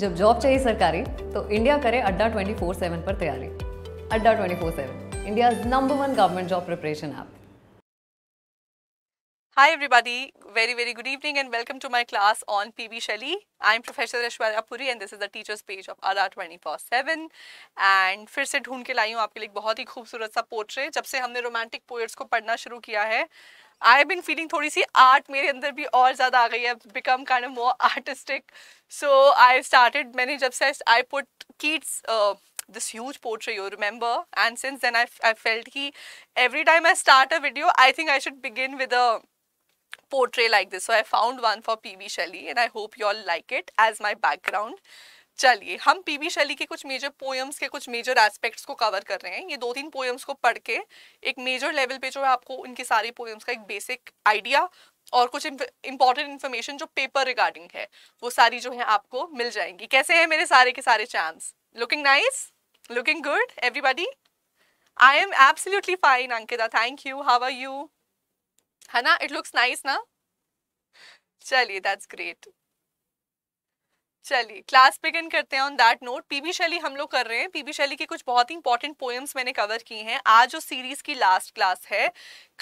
जब जॉब चाहिए सरकारी तो इंडिया करे अड्डा 24/7 पर तैयारी Adda 24/7 India number one government job preparation app Hi everybody, very very good evening and welcome to my class on PB Shelley. I'm Professor Ashwarya Puri and this is the teacher's page of RR 24/7 and फिर से ढूंढ के लाई हूँ आपके लिए बहुत ही खूबसूरत सा पोर्ट्रेट जब से हमने रोमांटिक पोएट्स को पढ़ना शुरू किया है आई एम बिन फीलिंग थोड़ी सी आर्ट मेरे अंदर भी और ज़्यादा आ गई है become kind of more artistic so I started मैंने जब से I put Keats this huge portrait you remember and since then I I felt की every time I start a video I think I should begin with a portrait like this so I found one for P V Shelley and I hope you all like it as my background चलिए हम PV शैली के कुछ major poems के कुछ major aspects को cover कर रहे हैं ये दो तीन पोएम्स को पढ़ के एक मेजर लेवल पे जो है आपको उनके सारे पोएम्स का एक बेसिक आइडिया और कुछ इंपॉर्टेंट इन्फॉर्मेशन जो पेपर रिगार्डिंग है वो सारी जो है आपको मिल जाएंगी कैसे हैं मेरे सारे के सारे chance looking nice looking good everybody I am absolutely fine Ankita thank you how are you है ना इट लुक्स नाइस ना चलिए दैट्स ग्रेट चलिए क्लास बिगिन करते हैं on that note PB Shelley हम लोग कर रहे हैं पीबी शैली के कुछ बहुत ही इंपॉर्टेंट पोएम्स मैंने कवर की हैं आज जो सीरीज की लास्ट क्लास है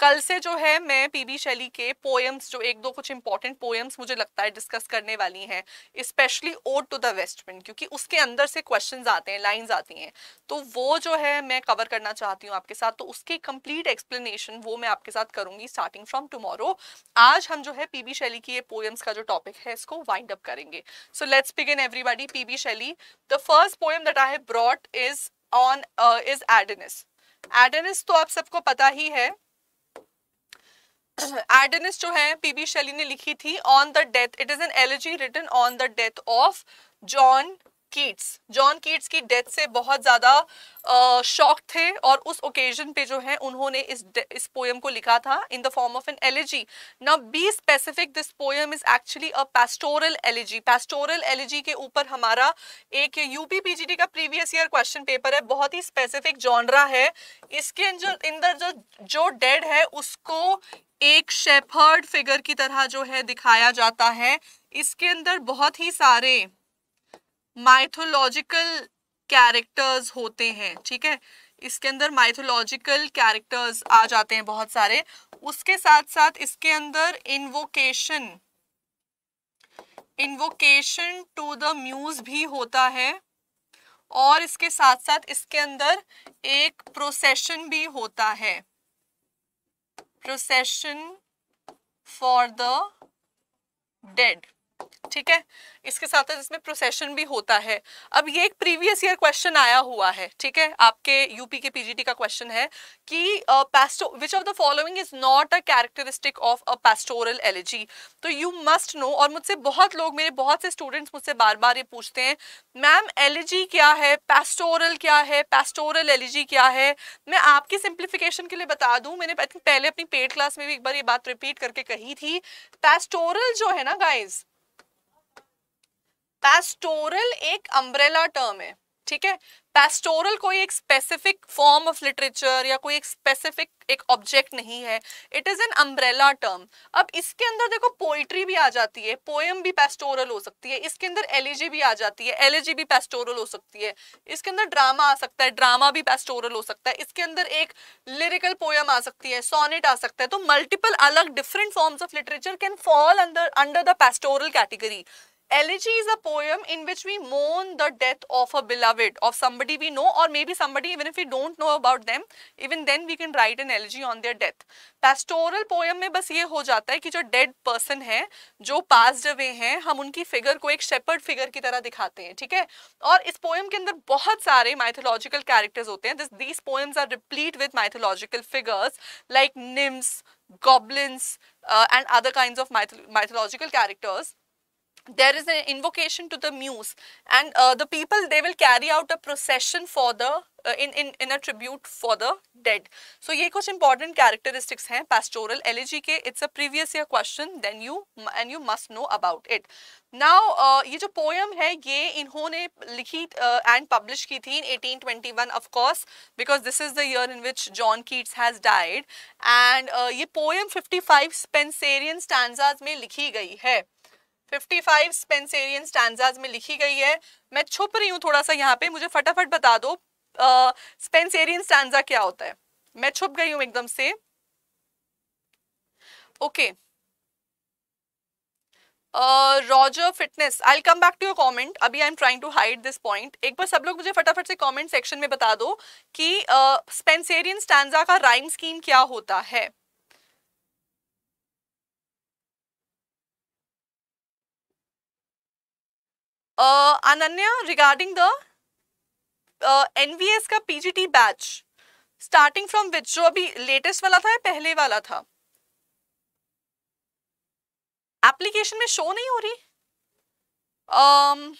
कल से जो है मैं पीबी शैली के पोएम्स जो एक दो कुछ इंपॉर्टेंट पोएम्स मुझे लगता है डिस्कस करने वाली हैं specially ode to the west man क्योंकि उसके अंदर से क्वेश्चन आते हैं लाइन्स आती हैं तो वो जो है मैं कवर करना चाहती हूँ आपके साथ तो उसकी कंप्लीट एक्सप्लेनेशन वो मैं आपके साथ करूंगी स्टार्टिंग फ्रॉम टुमारो आज हम जो है पीबी शैली की ये पोएम्स का जो टॉपिक है इसको वाइंड अप करेंगे so let's let's begin everybody pb shelley the first poem that i have brought is on uh, is adonis adonis to aap sabko pata hi hai Adonais जो है PB Shelley ने लिखी थी on the death it is an elegy written on the death of John Keats John Keats की death से बहुत ज़्यादा shock थे और उस ओकेजन पे जो है उन्होंने इस इस पोएम को लिखा था in the form of an elegy ना be specific this poem is actually a pastoral elegy pastoral elegy के ऊपर हमारा एक यूपी पीजीटी का प्रीवियस ईयर क्वेश्चन पेपर है बहुत ही स्पेसिफिक जॉनरा है इसके अंदर जो जो डेड है उसको एक शेफर्ड फिगर की तरह जो है दिखाया जाता है इसके अंदर बहुत ही सारे माइथोलॉजिकल कैरेक्टर्स होते हैं ठीक है इसके अंदर माइथोलॉजिकल कैरेक्टर्स आ जाते हैं बहुत सारे उसके साथ साथ इसके अंदर invocation invocation to the muse भी होता है और इसके साथ साथ इसके अंदर एक प्रोसेशन भी होता है प्रोसेशन फॉर द डेड ठीक है इसके साथ साथ इसमें प्रोसेशन भी होता है अब ये एक प्रीवियस ईयर क्वेश्चन आया हुआ है ठीक है आपके यूपी के पीजीटी का क्वेश्चन है कि पेस्टो which of the following is not a characteristic of a pastoral elegy तो यू मस्ट नो और मुझसे बहुत लोग मेरे बहुत से स्टूडेंट्स मुझसे बार बार ये पूछते हैं मैम एलर्जी क्या है पेस्टोरल क्या है पेस्टोरल एलर्जी क्या है मैं आपकी सिंप्लीफिकेशन के लिए बता दूँ मैंने आई थिंक पहले अपनी पेड क्लास में भी एक बार ये बात रिपीट करके कही थी पेस्टोरल जो है ना गाइज पेस्टोरल एक अम्ब्रेला टर्म है ठीक है पेस्टोरल कोई एक स्पेसिफिक फॉर्म ऑफ लिटरेचर या कोई एक स्पेसिफिक एक ऑब्जेक्ट नहीं है it is an umbrella term अब इसके अंदर देखो पोइट्री भी आ जाती है पोएम भी पेस्टोरल हो सकती है इसके अंदर एलिजी भी आ जाती है एलिजी भी पेस्टोरल हो सकती है इसके अंदर ड्रामा आ सकता है ड्रामा भी पेस्टोरल हो सकता है इसके अंदर एक लिरिकल पोएम आ सकती है सोनेट आ सकता है तो मल्टीपल अलग different forms of literature can fall under under the pastoral category Elegy is a poem in which we mourn the death of a beloved, of somebody we know or maybe somebody even if we don't know about them, even then we can write an elegy on their death. Pastoral poem में बस ये हो जाता है कि जो dead person है जो पास्ड अवे हैं हम उनकी फिगर को एक शेपर्ड फिगर की तरह दिखाते हैं ठीक है और इस पोएम के अंदर बहुत सारे माइथोलॉजिकल कैरेक्टर्स होते हैं this these poems are replete with mythological figures like nymphs goblins uh, and other kinds of myth mythological characters there is an invocation to the muse and uh, the people they will carry out a procession for the uh, in, in in a tribute for the dead so ye kuch important characteristics hain pastoral elegy ke it's a previous year question then you and you must know about it now uh, ye jo poem hai ye inhone likhi uh, and published ki thi in 1821 of course because this is the year in which john keats has died and uh, ye poem 55 spenserian stanzas mein likhi gayi hai 55 Spenserian stanzas में लिखी गई है मैं छुप रही हूँ थोड़ा सा यहाँ पे मुझे फटाफट बता दो स्पेंसेरियन uh, स्टैंडजा क्या होता है मैं छुप गई हूँ एकदम से okay Roger fitness I come back to your comment अभी I am trying to hide this point एक बार सब लोग मुझे फटाफट से कॉमेंट सेक्शन में बता दो कि स्पेंसेरियन uh, स्टैंडजा का राइम स्कीम क्या होता है अनन्या रिगार्डिंग द एनवीएस का PGT batch starting from which जो अभी लेटेस्ट वाला था या पहले वाला था एप्लीकेशन में शो नहीं हो रही um,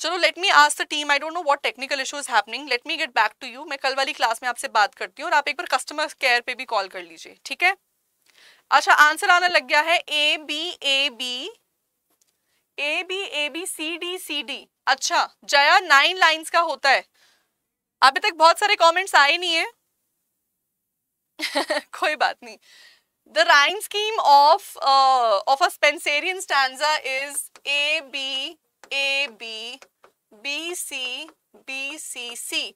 चलो लेट मी आज the team I don't know what technical issue is happening let me get back to you मैं कल वाली क्लास में आपसे बात करती हूँ और आप एक बार कस्टमर केयर पे भी कॉल कर लीजिए ठीक है अच्छा आंसर आने लग गया है A B A B A B A B C D C D अच्छा जया नाइन लाइंस का होता है अभी तक बहुत सारे कमेंट्स आए नहीं है कोई बात नहीं the rhyme scheme of of of a spencerian stanza is a b B b b c C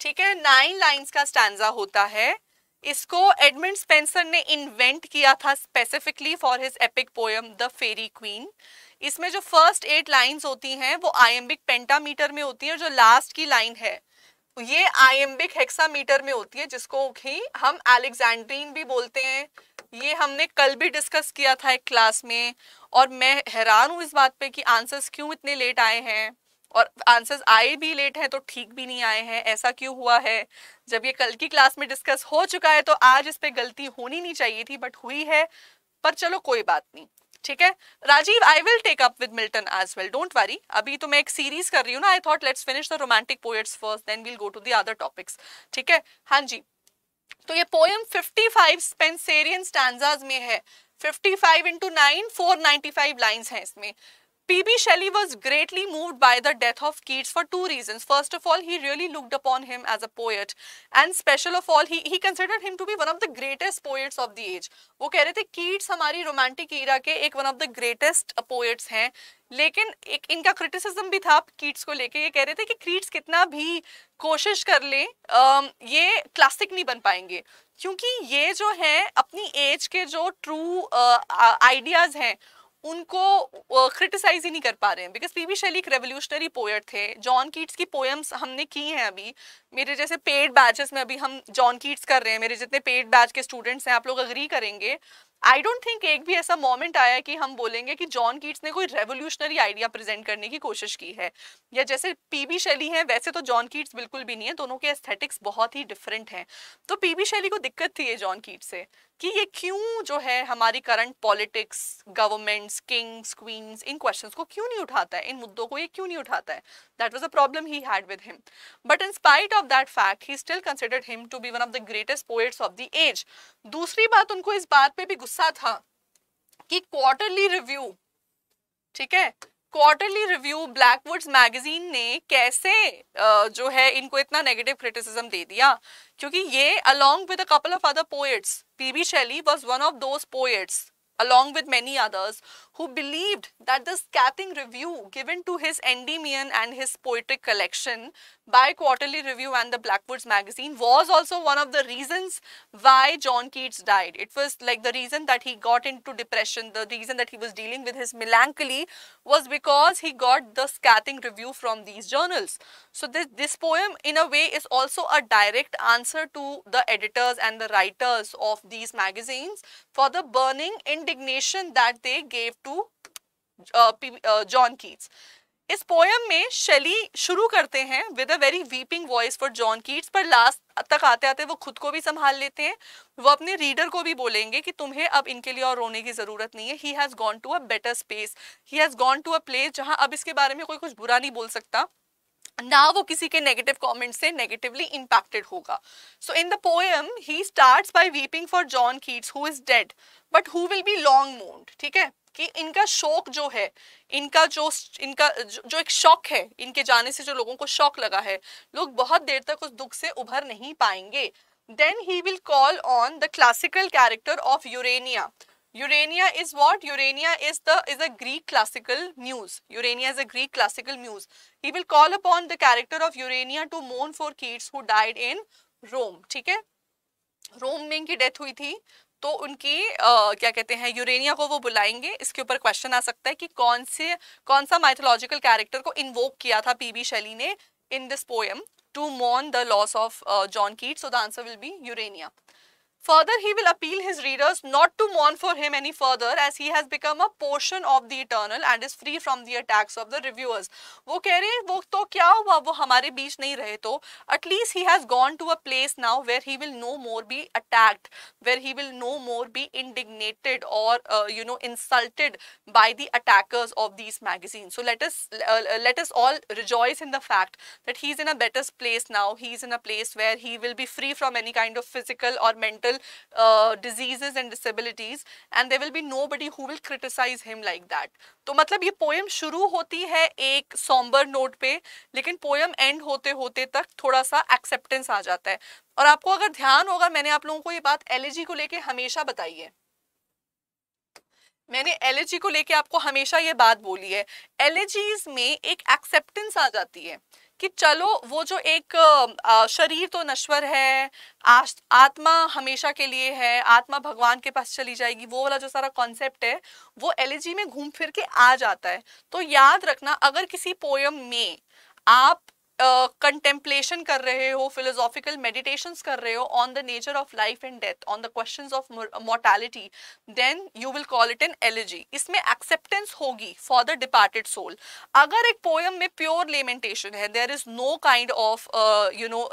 ठीक है नाइन लाइंस का स्टैंडा होता है इसको एडमिंड स्पेंसर ने इन्वेंट किया था specifically for his epic poem the Faerie Queene इसमें जो फर्स्ट एट लाइंस होती हैं वो आयम्बिक पेंटामीटर में होती है जो लास्ट की लाइन है ये आयम्बिक हेक्सामीटर में होती है जिसको ही हम एलेक्जेंड्रीन भी बोलते हैं ये हमने कल भी डिस्कस किया था एक क्लास में और मैं हैरान हूँ इस बात पे कि आंसर्स क्यों इतने लेट आए हैं और आंसर्स आए भी लेट हैं तो ठीक भी नहीं आए हैं ऐसा क्यों हुआ है जब ये कल की क्लास में डिस्कस हो चुका है तो आज इस पर गलती होनी नहीं चाहिए थी बट हुई है पर चलो कोई बात नहीं ठीक है Rajeev I will take up with Milton as well don't worry अभी तो मैं एक सीरीज कर रही हूँ ना I thought let's finish the romantic poets first then we'll go to the other topics ठीक है हाँ जी तो ये पोएम 55 स्पेंसेरियन स्टैंजाज में है 55 five into nine four lines हैं इसमें P.B. Shelley was greatly moved by the death of Keats for two reasons. First of all, he really looked upon him as a poet. And special of all, he, he considered him to be one of the greatest poets of the age. वो कह रहे थे Keats हमारी romantic era के एक one of the greatest poets हैं लेकिन एक इनका criticism भी था Keats को लेके ये कह रहे थे कि Keats कितना भी कोशिश कर ले ये classic नहीं बन पाएंगे क्योंकि ये जो हैं अपनी age के जो true ideas हैं उनको क्रिटिसाइज ही नहीं कर पा रहे हैं बिकॉज पी वी शैली एक रेवोल्यूशनरी पोएट थे जॉन कीट्स की पोएम्स हमने की हैं अभी मेरे जैसे पेड बैचेस में अभी हम जॉन कीट्स कर रहे हैं मेरे जितने पेड बैच के स्टूडेंट्स हैं आप लोग अग्री करेंगे आई डोंट थिंक एक भी ऐसा मोमेंट आया कि हम बोलेंगे कि जॉन कीट्स ने कोई रेवोल्यूशनरी आइडिया प्रेजेंट करने की कोशिश की है या जैसे पीबी शैली है वैसे तो जॉन कीट्स बिल्कुल भी नहीं है दोनों के एस्थेटिक्स बहुत ही डिफरेंट हैं तो पीबी शैली को दिक्कत थी ये जॉन कीट से कि ये क्यों जो है हमारी current politics governments kings queens in question को क्यों नहीं उठाता है इन मुद्दों को ये क्यों नहीं उठाता है that was a problem he had with him but in spite of that fact he still considered him to be one of the greatest poets of the age दूसरी बात उनको इस बात पे भी हिस्सा था कि क्वार्टरली रिव्यू ठीक है क्वार्टरली रिव्यू ब्लैकवुड्स मैगजीन ने कैसे जो है इनको इतना नेगेटिव क्रिटिसिज्म दे दिया क्योंकि ये along with a couple of other poets PB Shelley was one of those poets along with many others who believed that the scathing review given to his Endymion and his poetic collection by Quarterly Review and the Blackwoods magazine was also one of the reasons why John Keats died. It was like the reason that he got into depression, the reason that he was dealing with his melancholy was because he got the scathing review from these journals. So this, this poem in a way is also a direct answer to the editors and the writers of these magazines for the burning indignation that they gave to John Keats इस poem में Shelley शुरू करते हैं with a very weeping voice for John Keats पर last तक आते आते वो खुद को भी संभाल लेते हैं वो अपने रीडर को भी बोलेंगे कि तुम्हें अब इनके लिए और रोने की ज़रूरत नहीं है he has gone to a better space he has gone to a place जहां अब इसके बारे में कोई कुछ बुरा नहीं बोल सकता ना वो किसी के नेगेटिव कमेंट से नेगेटिवली इंपैक्टेड होगा so in the poem he starts by weeping for John Keats who is dead but who will be long mourned ठीक है कि इनका शोक जो है इनका जो इनका जो एक शौक है इनके जाने से जो लोगों को शौक लगा है लोग बहुत देर तक उस दुख से उभर नहीं पाएंगे then he will call on the classical character of Urania Urania is what Urania is the is a Greek classical muse Urania is a Greek classical muse he will call upon the character of Urania to moan for Keats who died in Rome ठीक है रोम में इनकी death हुई थी तो उनकी आ, क्या कहते हैं यूरेनिया को वो बुलाएंगे इसके ऊपर क्वेश्चन आ सकता है कि कौन से कौन सा माइथोलॉजिकल कैरेक्टर को इन्वोक किया था पी बी शैली ने इन दिस पोएम टू मॉन the loss of John Keats so the answer will be Urania Further, he will appeal his readers not to mourn for him any further as he has become a portion of the eternal and is free from the attacks of the reviewers. वो कह रहे हैं वो तो क्या हुआ वो हमारे बीच नहीं रहे तो at least he has gone to a place now where he will no more be attacked, where he will no more be indignated or uh, you know insulted by the attackers of these magazines. So let us uh, uh let us all rejoice in the fact that he is in a better place now. He is in a place where he will be free from any kind of physical or mental mental uh, diseases and disabilities and there will be nobody who will criticize him like that तो मतलब ये poem शुरू होती है एक sombre note पे लेकिन poem and होते होते तक थोड़ा सा एक्सेप्टेंस आ जाता है और आपको अगर ध्यान होगा मैंने आप लोगों को ये बात एलर्जी को लेके हमेशा बताई है मैंने एलर्जी को लेके आपको हमेशा ये बात बोली है एलर्जीज में एक एक्सेप्टेंस आ जाती है कि चलो वो जो एक शरीर तो नश्वर है आत्मा हमेशा के लिए है आत्मा भगवान के पास चली जाएगी वो वाला जो सारा कॉन्सेप्ट है वो एलिजी में घूम फिर के आ जाता है तो याद रखना अगर किसी पोयम में आप कंटेम्पलेशन uh, कर रहे हो फिलोसॉफिकल मेडिटेशंस कर रहे हो on the nature of life and death on the questions of mortality then you will call it an elegy इसमें एक्सेप्टेंस होगी फॉर द डिपार्टेड सोल अगर एक पोयम में प्योर लेमेंटेशन है there is no kind of you know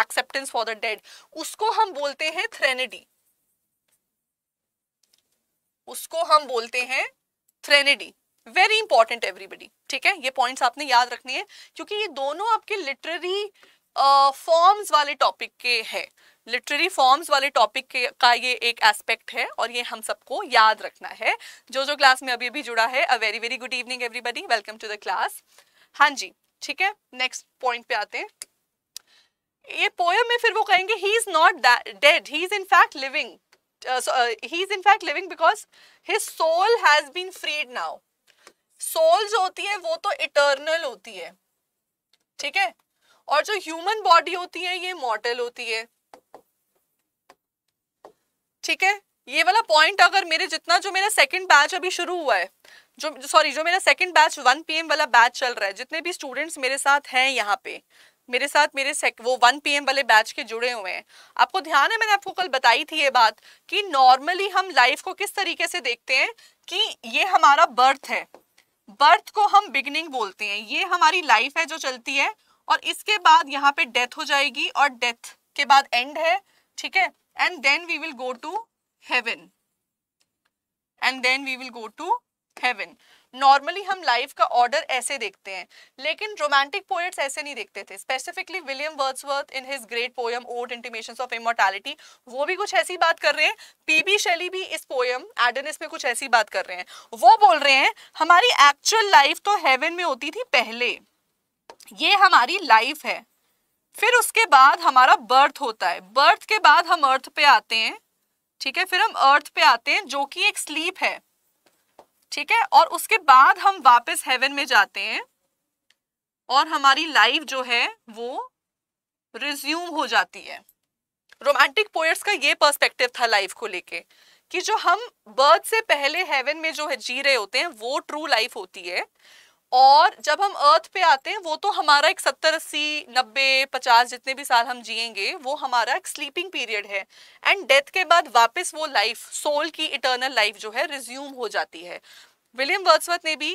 acceptance for the dead उसको हम बोलते हैं थ्रेनेडी उसको हम बोलते हैं थ्रेनेडी वेरी इंपॉर्टेंट एवरीबडी ठीक है ये पॉइंट्स आपने याद रखनी है क्योंकि ये दोनों आपके लिटरेरी फॉर्म्स uh, वाले टॉपिक के है लिटरेरी फॉर्म्स वाले टॉपिक के का ये एक एस्पेक्ट है और ये हम सबको याद रखना है जो जो क्लास में अभी अभी जुड़ा है uh very very good evening everybody welcome to the class हाँ जी ठीक है नेक्स्ट पॉइंट पे आते हैं ये पोयम में फिर वो कहेंगे he is not dead he is in fact living he is in fact living because his soul has been freed now souls होती है वो तो इटर्नल होती है ठीक है और जो ह्यूमन बॉडी होती है ये मॉर्टल होती है ठीक है ये वाला पॉइंट अगर मेरे जितना जो मेरा सेकंड बैच अभी शुरू हुआ है जो सॉरी जो मेरा सेकंड बैच 1 पीएम वाला बैच चल रहा है जितने भी स्टूडेंट्स मेरे साथ हैं यहाँ पे मेरे साथ मेरे सेक, वो 1 पीएम वाले बैच के जुड़े हुए हैं आपको ध्यान है मैंने आपको कल बताई थी ये बात कि नॉर्मली हम लाइफ को किस तरीके से देखते हैं कि ये हमारा बर्थ है बर्थ को हम बिगनिंग बोलते हैं ये हमारी लाइफ है जो चलती है और इसके बाद यहाँ पे डेथ हो जाएगी और डेथ के बाद एंड है ठीक है and then we will go to heaven and then we will go to heaven normally हम लाइफ का ऑर्डर ऐसे देखते हैं लेकिन रोमांटिक पोएट्स ऐसे नहीं देखते थे specifically William Wordsworth in his great poem ode intimation of immortality वो भी कुछ ऐसी बात कर रहे हैं पीबी शैली भी इस पोएम एडनिस में कुछ ऐसी बात कर रहे हैं वो बोल रहे हैं हमारी एक्चुअल लाइफ तो हेवन में होती थी पहले ये हमारी लाइफ है फिर उसके बाद हमारा बर्थ होता है बर्थ के बाद हम अर्थ पे आते हैं ठीक है फिर हम अर्थ पे आते हैं जो कि एक स्लीप है ठीक है और उसके बाद हम वापस हेवन में जाते हैं और हमारी लाइफ जो है वो रिज्यूम हो जाती है रोमांटिक पोएट्स का ये पर्सपेक्टिव था लाइफ को लेके कि जो हम बर्थ से पहले हेवन में जो है जी रहे होते हैं वो ट्रू लाइफ होती है और जब हम अर्थ पे आते हैं वो तो हमारा एक सत्तर अस्सी नब्बे पचास जितने भी साल हम जिएंगे वो हमारा एक स्लीपिंग पीरियड है एंड डेथ के बाद वापस वो लाइफ सोल की इटर्नल लाइफ जो है रिज्यूम हो जाती है विलियम वर्ड्सवर्थ ने भी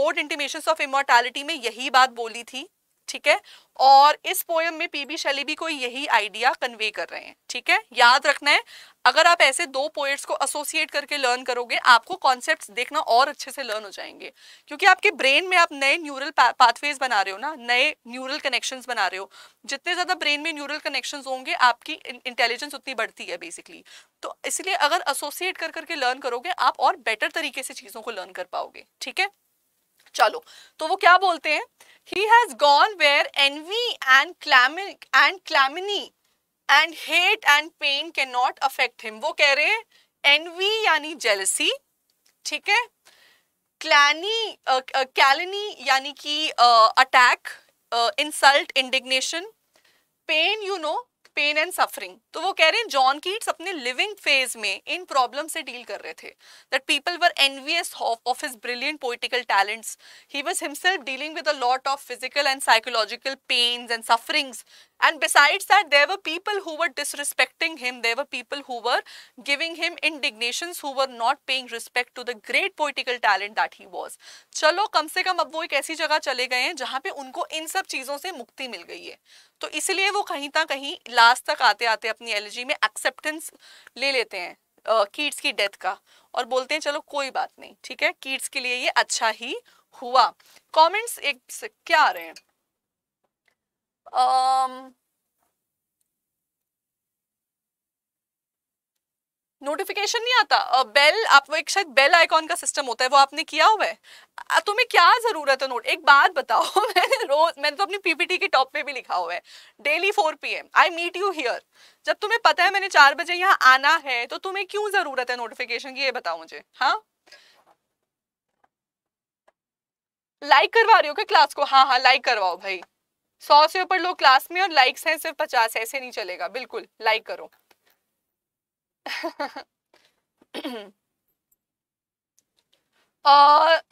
ओल्ड इंटीमेशन ऑफ इमोर्टैलिटी में यही बात बोली थी ठीक है और इस पोयम में पीबी शैली भी कोई यही आइडिया कन्वे कर रहे हैं ठीक है याद रखना है अगर आप ऐसे दो पोएट्स को एसोसिएट करके लर्न करोगे आपको कॉन्सेप्ट देखना और अच्छे से लर्न हो जाएंगे क्योंकि आपके ब्रेन में आप नए न्यूरल पाथवेज बना रहे हो ना नए न्यूरल कनेक्शंस बना रहे हो जितने ज़्यादा ब्रेन में न्यूरल कनेक्शंस होंगे आपकी इंटेलिजेंस उतनी बढ़ती है बेसिकली तो इसलिए अगर एसोसिएट कर करके लर्न करोगे आप और बेटर तरीके से चीज़ों को लर्न कर पाओगे ठीक है चलो तो वो क्या बोलते हैं he has gone where envy and calumny and hate and pain can not affect him वो कह रहे हैं एनवी यानी जेलसी ठीक है क्लैनी कैलनी यानी कि attack insult indignation pain you know pain and suffering तो वो कह रहे हैं जॉन कीट्स अपने लिविंग फेज में इन प्रॉब्लम से डील कर रहे थे that people were envious of his brilliant political talents he was himself dealing with a lot of physical and psychological pains and sufferings and besides that there were people who were disrespecting him there were people who were giving him indignation were not paying respect to the great political talent that he was चलो कम से कम अब वो एक ऐसी जगह चले गए हैं जहाँ पे उनको इन सब चीज़ों से मुक्ति मिल गई है तो इसलिए वो कहीं ना कहीं लास्ट तक आते आते अपनी एलर्जी में एक्सेप्टेंस ले लेते हैं कीड्स की डेथ का और बोलते हैं चलो कोई बात नहीं ठीक है कीड्स के लिए ये अच्छा ही हुआ कमेंट्स एक क्या आ रहे हैं um, नोटिफिकेशन नहीं आता बेल आप वो एक शायद बेल आइकॉन का सिस्टम होता है वो आपने किया हुआ है तुम्हें क्या ज़रूरत है नोट एक बात बताओ मैंने रोज मैंने तो अपनी पीपीटी के टॉप पे भी लिखा हुआ है daily four P M I meet you here जब तुम्हें पता है मैंने चार बजे यहाँ आना है तो तुम्हें क्यों ज़रूरत है नोटिफिकेशन की ये बताओ मुझे हाँ लाइक करवा रही हो क्या क्लास को हाँ हाँ लाइक करवाओ भाई सौ से ऊपर लोग क्लास में और लाइक्स हैं सिर्फ पचास ऐसे नहीं चलेगा बिल्कुल लाइक करो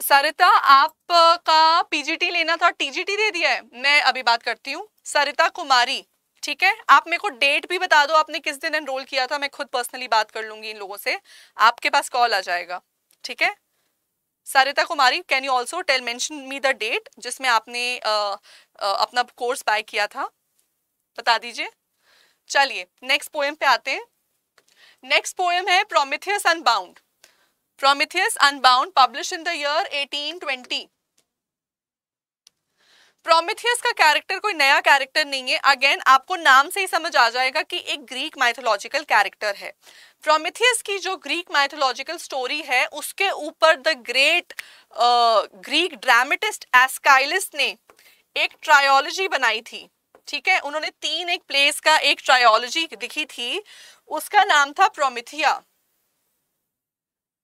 सरिता आपका पीजीटी लेना था टीजीटी दे दिया है मैं अभी बात करती हूँ सरिता कुमारी ठीक है आप मेरे को डेट भी बता दो आपने किस दिन एनरोल किया था मैं खुद पर्सनली बात कर लूंगी इन लोगों से आपके पास कॉल आ जाएगा ठीक है Sarita Kumari can you also tell mention me the date जिसमें आपने आ, आ, अपना कोर्स बाय किया था बता दीजिए चलिए नेक्स्ट पोएम पे आते हैं नेक्स्ट पोएम है Prometheus Unbound Prometheus Unbound publish in the year 1820 Prometheus का कैरेक्टर कोई नया कैरेक्टर नहीं है अगेन आपको नाम से ही समझ आ जाएगा कि एक ग्रीक माइथोलॉजिकल कैरेक्टर है प्रोमिथियस की जो ग्रीक माइथोलॉजिकल स्टोरी है उसके ऊपर the great Greek dramatist Aeschylus ने एक ट्रायोलॉजी बनाई थी ठीक है उन्होंने तीन एक प्लेस का एक ट्रायोलॉजी दिखी थी उसका नाम था प्रोमिथिया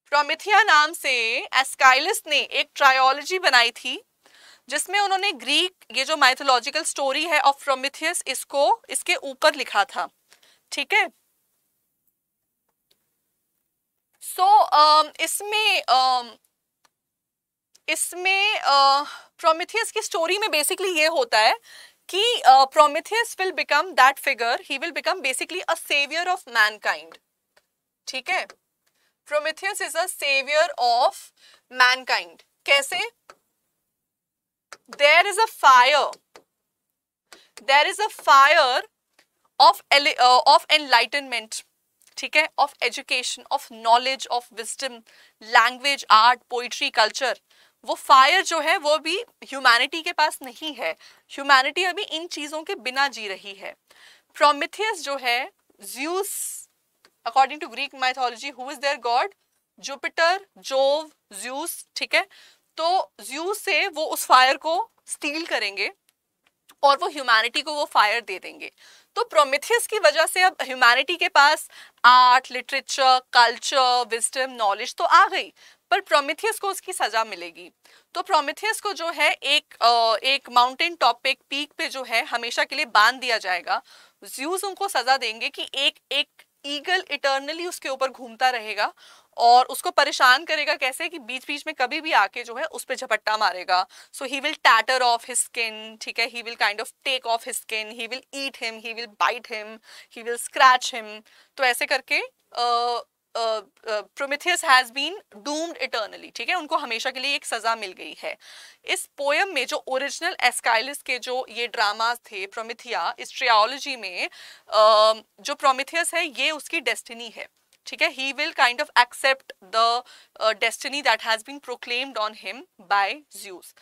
प्रोमिथिया नाम से एस्काइलिस ने एक ट्रायोलॉजी बनाई थी जिसमें उन्होंने ग्रीक ये जो माइथोलॉजिकल स्टोरी है ऑफ प्रोमिथियस इसको इसके ऊपर लिखा था ठीक है सो इसमें इसमें प्रोमिथियस की स्टोरी में बेसिकली ये होता है ki uh, prometheus will become that figure he will become basically a savior of mankind theek hai prometheus is a savior of mankind kaise there is a fire there is a fire of uh, of enlightenment theek hai of education of knowledge of wisdom language art poetry culture वो fire जो है वो भी humanity के पास नहीं है humanity अभी इन चीज़ों के बिना जी रही है प्रोमिथियस जो है Zeus according to Greek mythology who is their god Jupiter Jove Zeus ठीक है तो ज्यूस से वो उस फायर को स्टील करेंगे और वो ह्यूमैनिटी को वो फायर दे देंगे तो प्रोमिथियस की वजह से अब ह्यूमैनिटी के पास art literature culture wisdom knowledge तो आ गई पर प्रोमिथियस को उसकी सजा मिलेगी तो प्रोमिथियस को जो है एक एक माउंटेन टॉप पे एक पीक पे जो है हमेशा के लिए बांध दिया जाएगा ज्यूज उनको सजा देंगे कि एक एक ईगल इटर्नली उसके ऊपर घूमता रहेगा और उसको परेशान करेगा कैसे कि बीच बीच में कभी भी आके जो है उस पर झपट्टा मारेगा so he will tatter off his skin ठीक है he will kind of take off his skin he will eat him he will bite him he will scratch him तो ऐसे करके Prometheus has been doomed eternally ठीक है उनको हमेशा के लिए एक सजा मिल गई है इस पोयम में जो ओरिजिनल एस्काइलिस के जो ये ड्रामास थे प्रोमिथिया इस ट्रियोलॉजी में uh, जो प्रोमिथियस है ये उसकी डेस्टिनी है ठीक है he will kind of accept the destiny that has been proclaimed on him by Zeus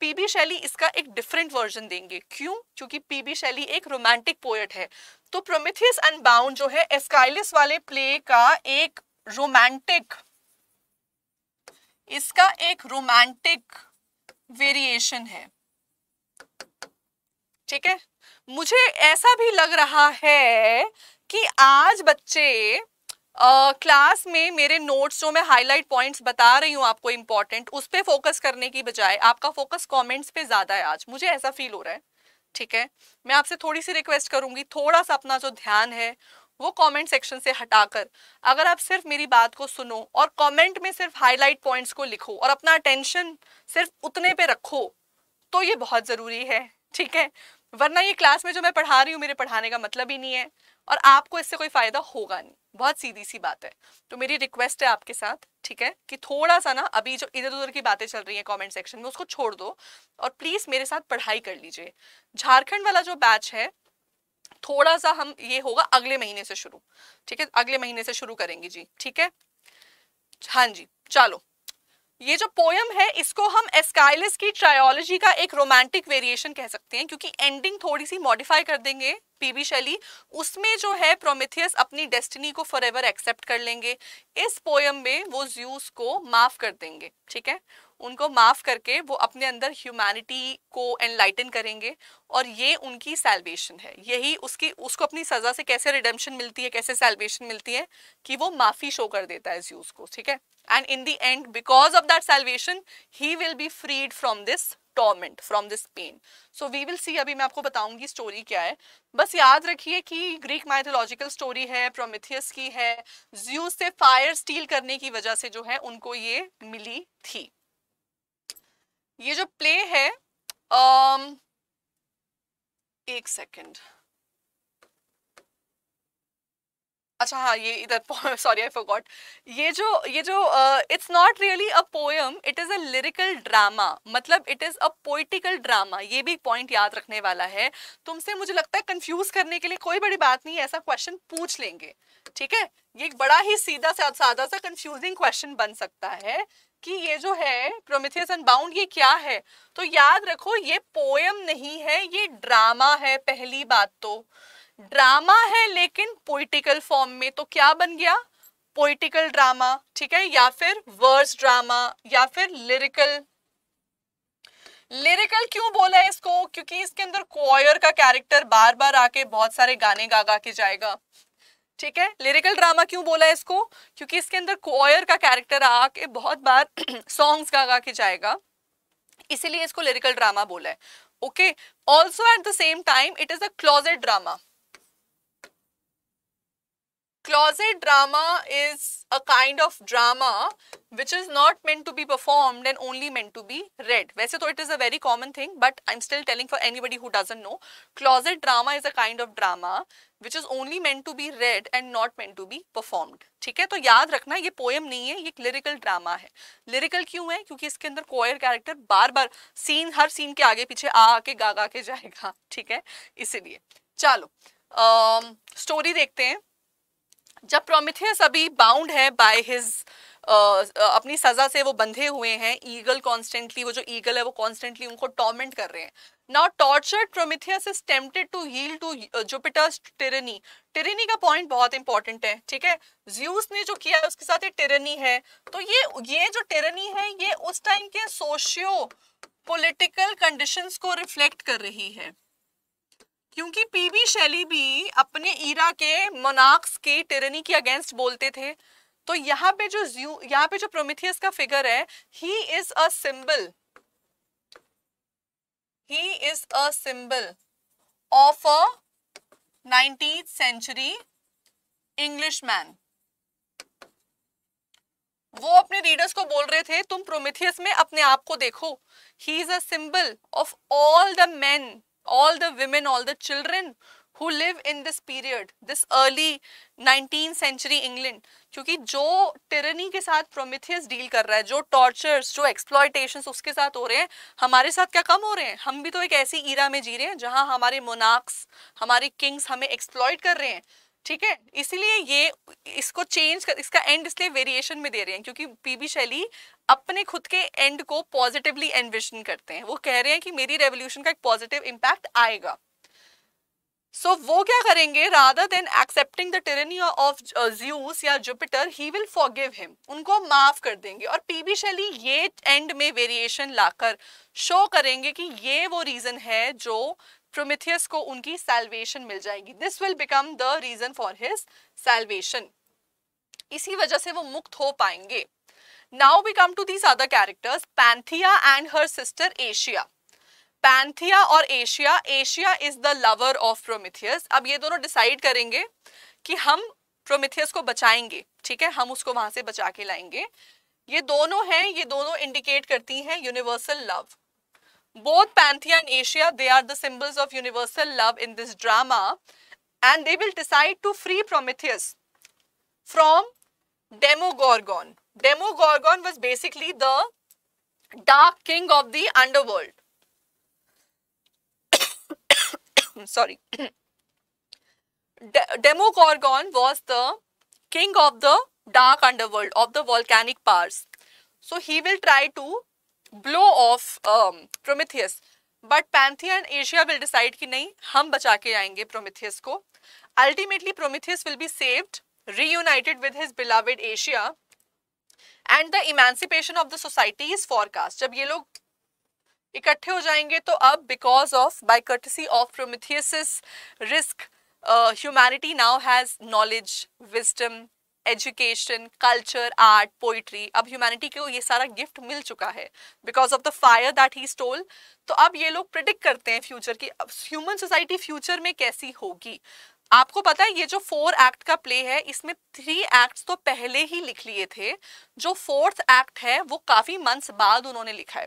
P शैली इसका एक डिफरेंट वर्जन देंगे क्यों क्योंकि पीबी शैली एक रोमांटिक पोएट है तो प्रोमिथियस अनबाउंड जो है एस्काइलिस वाले प्ले का एक रोमांटिक इसका एक रोमांटिक वेरिएशन है ठीक है मुझे ऐसा भी लग रहा है कि आज बच्चे क्लास में मेरे नोट्स जो मैं हाईलाइट पॉइंट्स बता रही हूँ आपको इम्पॉर्टेंट उस पर फोकस करने की बजाय आपका फोकस कॉमेंट्स पे ज़्यादा है आज मुझे ऐसा फील हो रहा है ठीक है मैं आपसे थोड़ी सी रिक्वेस्ट करूँगी थोड़ा सा अपना जो ध्यान है वो कमेंट सेक्शन से हटाकर अगर आप सिर्फ मेरी बात को सुनो और कमेंट में सिर्फ हाईलाइट पॉइंट्स को लिखो और अपना अटेंशन सिर्फ उतने पे रखो तो ये बहुत ज़रूरी है ठीक है वरना ये क्लास में जो मैं पढ़ा रही हूँ मेरे पढ़ाने का मतलब ही नहीं है और आपको इससे कोई फ़ायदा होगा नहीं बहुत सीधी सी बात है तो मेरी रिक्वेस्ट है आपके साथ ठीक है कि थोड़ा सा ना अभी जो इधर उधर की बातें चल रही हैं कमेंट सेक्शन में उसको छोड़ दो और प्लीज़ मेरे साथ पढ़ाई कर लीजिए झारखंड वाला जो बैच है थोड़ा सा हम ये होगा अगले महीने से शुरू ठीक है अगले महीने से शुरू करेंगे जी ठीक है हाँ जी चलो ये जो पोयम है इसको हम एस्काइलिस की ट्रायोलॉजी का एक रोमांटिक वेरिएशन कह सकते हैं क्योंकि एंडिंग थोड़ी सी मॉडिफाई कर देंगे पीबी शैली उसमें जो है प्रोमिथियस अपनी डेस्टिनी को फॉर एक्सेप्ट कर लेंगे इस पोयम में वो ज्यूस को माफ कर देंगे ठीक है उनको माफ़ करके वो अपने अंदर ह्यूमैनिटी को एनलाइटन करेंगे और ये उनकी सेलिब्रेशन है यही उसकी उसको अपनी सज़ा से कैसे रिडम्शन मिलती है कैसे सेलिब्रेशन मिलती है कि वो माफ़ी शो कर देता है ज्यूज को ठीक है and in the end because of that celebration he will be freed from this torment from this pain so we will see अभी मैं आपको बताऊंगी स्टोरी क्या है बस याद रखिए कि ग्रीक माइथोलॉजिकल स्टोरी है प्रोमिथियस की है ज्यूज से फायर स्टील करने की वजह से जो है उनको ये मिली थी ये जो प्ले है um, एक सेकेंड अच्छा हाँ ये इधर सॉरी आई फॉरगॉट ये जो ये जो it's not really a poem it is a lyrical drama मतलब it is a poetical drama ये भी एक पॉइंट याद रखने वाला है तुमसे मुझे लगता है कंफ्यूज करने के लिए कोई बड़ी बात नहीं है ऐसा क्वेश्चन पूछ लेंगे ठीक है ये एक बड़ा ही सीधा सा सादा सा कंफ्यूजिंग क्वेश्चन बन सकता है कि ये जो है प्रोमिथियस अनबाउंड ये क्या है तो याद रखो ये पोएम नहीं है ये ड्रामा है पहली बात तो ड्रामा है लेकिन पोइटिकल फॉर्म में तो क्या बन गया पोइटिकल ड्रामा ठीक है या फिर वर्स ड्रामा या फिर लिरिकल लिरिकल क्यों बोला है इसको क्योंकि इसके अंदर क्वायर का कैरेक्टर बार बार आके बहुत सारे गाने गा गा के जाएगा ठीक है लिरिकल ड्रामा क्यों बोला इसको क्योंकि इसके अंदर कोयर का कैरेक्टर आके बहुत बार सॉन्ग्स गा गा के जाएगा इसीलिए इसको लिरिकल ड्रामा बोला है okay also at the same time it is a closed drama closed drama is a kind of drama which is not meant to be perform and only meant to be read वैसे तो it is a very common thing but I am still telling for any who doesn't know closed drama is a kind of drama which is only meant to be read and not meant to be performed ठीक है तो याद रखना ये poem नहीं है ये lyrical drama है लिरिकल क्यों है क्योंकि इसके अंदर कोयर कैरेक्टर बार बार सीन हर सीन के आगे पीछे आ आके गा गा के जाएगा ठीक है इसीलिए चलो स्टोरी देखते हैं जब प्रोमिथियस अभी बाउंड है बाय हिज आ, अपनी सज़ा से वो बंधे हुए हैं ईगल कॉन्स्टेंटली वो जो ईगल है वो कॉन्स्टेंटली उनको टॉर्मेंट कर रहे हैं now torture Prometheus is tempted to yield to Jupiter's tyranny tyranny का पॉइंट बहुत इंपॉर्टेंट है ठीक है ज्यूस ने जो किया है उसके साथ ये टिरनी है तो ये ये जो टिरनी है ये उस टाइम के सोशियो पोलिटिकल कंडीशन को रिफ्लेक्ट कर रही है क्योंकि पीबी शैली भी अपने ईरा के मोनाक्स के टेरनी के अगेंस्ट बोलते थे तो यहाँ पे जो जू यहाँ पे जो प्रोमिथियस का फिगर है he is a symbol he is a symbol of a nineteen century English man वो अपने रीडर्स को बोल रहे थे तुम प्रोमिथियस में अपने आप को देखो he is a symbol of all the man all the women all the children who live in this period this early nineteen century England क्योंकि जो टिरनी के साथ प्रोमिथियस डील कर रहा है जो टॉर्चर्स जो एक्सप्लॉयटेशन उसके साथ हो रहे हैं हमारे साथ क्या कम हो रहे हैं हम भी तो एक ऐसी ईरा में जी रहे हैं जहाँ हमारे मोनाक्स हमारे किंग्स हमें एक्सप्लॉयट कर रहे हैं ठीक है इसीलिए ये इसको चेंज कर इसका एंड इसलिए वेरिएशन में दे रहे हैं क्योंकि पीबी शैली अपने खुद के एंड को पॉजिटिवली एनविजन करते हैं वो कह रहे हैं कि मेरी रेवोल्यूशन का एक पॉजिटिव इम्पैक्ट आएगा सो so, वो क्या करेंगे rather than accepting the tyranny of Zeus या Jupiter he will forgive him उनको माफ कर देंगे और पी बी शैली ये एंड में वेरिएशन लाकर शो करेंगे कि ये वो रीजन है जो प्रोमिथियस को उनकी सेल्वेशन मिल जाएगी this will become the reason for his salvation इसी वजह से वो मुक्त हो पाएंगे now we come to these other characters Panthea and her sister Asia Panthea और Asia Asia is the lover of Prometheus अब ये दोनों डिसाइड करेंगे कि हम प्रोमिथियस को बचाएंगे ठीक है हम उसको वहां से बचा के लाएंगे ये दोनों हैं ये दोनों इंडिकेट करती हैं universal love both Panthea and Asia they are the symbols of universal love in this drama and they will decide to free Prometheus from Demogorgon Demogorgon was basically the dark king of the underworld sorry De demogorgon was the king of the dark underworld of the volcanic powers so he will try to blow off um, prometheus but Panthea asia will decide ki nahi hum bacha ke aayenge prometheus ko ultimately prometheus will be saved reunited with his beloved asia and the emancipation of the society is forecast jab ye log इकट्ठे हो जाएंगे तो अब because of by courtesy of Prometheus's risk humanity now has knowledge wisdom education culture art poetry अब humanity को ये सारा gift मिल चुका है because of the fire that he stole तो अब ये लोग प्रिडिक्ट करते हैं फ्यूचर की ह्यूमन सोसाइटी फ्यूचर में कैसी होगी आपको पता है ये जो फोर एक्ट का प्ले है इसमें थ्री एक्ट्स तो पहले ही लिख लिए थे जो फोर्थ एक्ट है वो काफ़ी मंथ्स बाद उन्होंने लिखा है